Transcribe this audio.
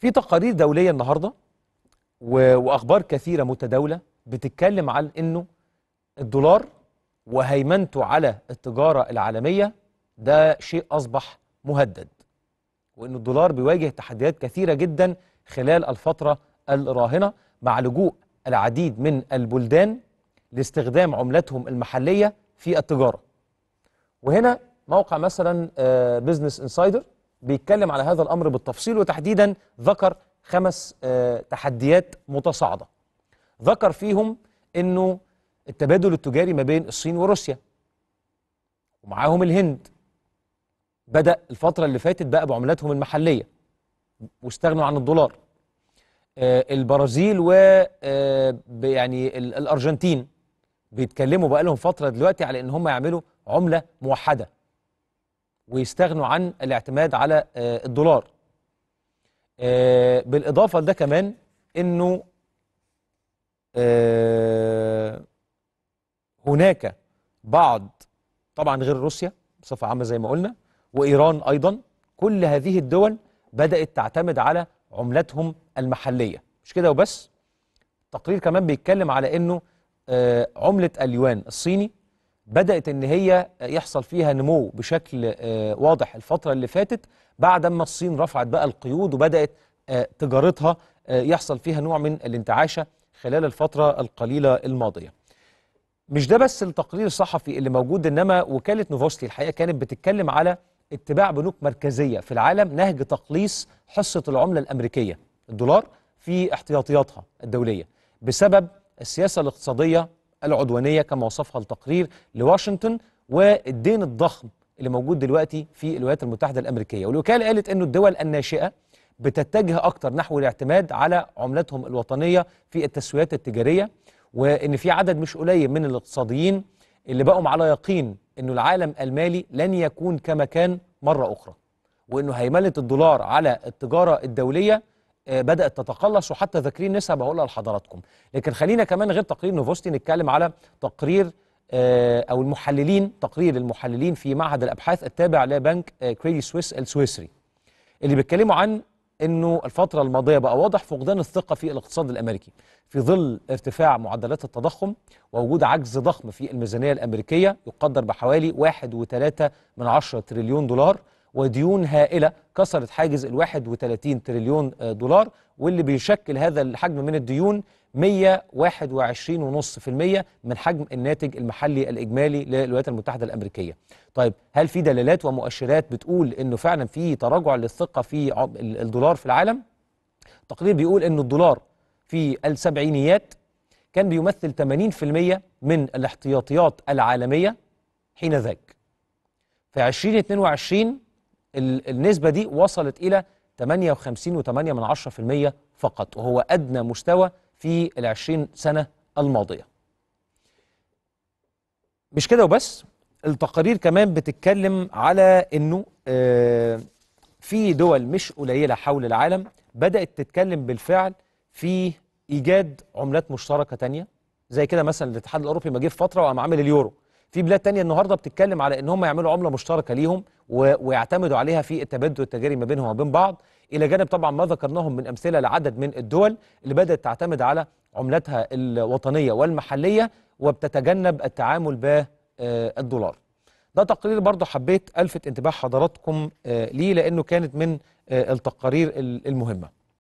في تقارير دولية النهاردة وأخبار كثيرة متداولة بتتكلم عن أنه الدولار وهيمنته على التجارة العالمية ده شيء أصبح مهدد وأن الدولار بيواجه تحديات كثيرة جدا خلال الفترة الراهنة مع لجوء العديد من البلدان لاستخدام عملتهم المحلية في التجارة وهنا موقع مثلا بزنس آه، انسايدر بيتكلم على هذا الأمر بالتفصيل وتحديدا ذكر خمس آه، تحديات متصاعدة ذكر فيهم أنه التبادل التجاري ما بين الصين وروسيا ومعاهم الهند بدأ الفترة اللي فاتت بقى بعملاتهم المحلية واستغنوا عن الدولار آه، البرازيل و آه، يعني الأرجنتين بيتكلموا بقى لهم فترة دلوقتي على أن هم يعملوا عملة موحدة ويستغنوا عن الاعتماد على آه، الدولار آه، بالإضافة لده كمان أنه آه، هناك بعض طبعا غير روسيا بصفة عامة زي ما قلنا وإيران أيضا كل هذه الدول بدأت تعتمد على عملتهم المحلية مش كده وبس التقرير كمان بيتكلم على أنه عملة اليوان الصيني بدأت إن هي يحصل فيها نمو بشكل آه، واضح الفترة اللي فاتت بعد ما الصين رفعت بقى القيود وبدأت آه، تجارتها آه، يحصل فيها نوع من الانتعاشة خلال الفترة القليلة الماضية مش ده بس التقرير الصحفي اللي موجود إنما وكالة نوفوسكي الحقيقة كانت بتتكلم على اتباع بنوك مركزية في العالم نهج تقليص حصة العملة الأمريكية الدولار في احتياطياتها الدولية بسبب السياسة الاقتصادية العدوانية كما وصفها التقرير لواشنطن والدين الضخم اللي موجود دلوقتي في الولايات المتحدة الأمريكية والوكالة قالت أنه الدول الناشئة بتتجه أكتر نحو الاعتماد على عملتهم الوطنية في التسويات التجارية وأن في عدد مش قليل من الاقتصاديين اللي بقوا على يقين أنه العالم المالي لن يكون كما كان مرة أخرى وأنه هيملة الدولار على التجارة الدولية آه، بدات تتقلص وحتى ذاكرين نسب بقولها لحضراتكم لكن خلينا كمان غير تقرير نوفوستي نتكلم على تقرير آه، او المحللين تقرير المحللين في معهد الابحاث التابع لبنك كريدي آه، سويس السويسري اللي بيتكلموا عن انه الفتره الماضيه بقى واضح فقدان الثقه في الاقتصاد الامريكي في ظل ارتفاع معدلات التضخم ووجود عجز ضخم في الميزانيه الامريكيه يقدر بحوالي 1.3 من 10 تريليون دولار وديون هائلة كسرت حاجز ال 31 تريليون آه، دولار واللي بيشكل هذا الحجم من الديون 121.5% من حجم الناتج المحلي الإجمالي للولايات المتحدة الأمريكية طيب هل في دلالات ومؤشرات بتقول أنه فعلا في تراجع للثقة في الدولار في العالم؟ التقرير بيقول أن الدولار في السبعينيات كان بيمثل 80% من الاحتياطيات العالمية حين ذاك في 2022 النسبة دي وصلت إلى 58.8% فقط وهو أدنى مستوى في العشرين سنة الماضية مش كده وبس التقارير كمان بتتكلم على أنه آه، في دول مش قليلة حول العالم بدأت تتكلم بالفعل في إيجاد عملات مشتركة تانية زي كده مثلا الاتحاد الأوروبي ما جه في فترة وقام عامل اليورو في بلاد تانية النهارده بتتكلم على ان هم يعملوا عمله مشتركه ليهم ويعتمدوا عليها في التبادل التجاري ما بينهم وبين بعض الى جانب طبعا ما ذكرناهم من امثله لعدد من الدول اللي بدات تعتمد على عملتها الوطنيه والمحليه وبتتجنب التعامل بالدولار آه، ده تقرير برضه حبيت الفت انتباه حضراتكم آه، ليه لانه كانت من آه، التقارير المهمه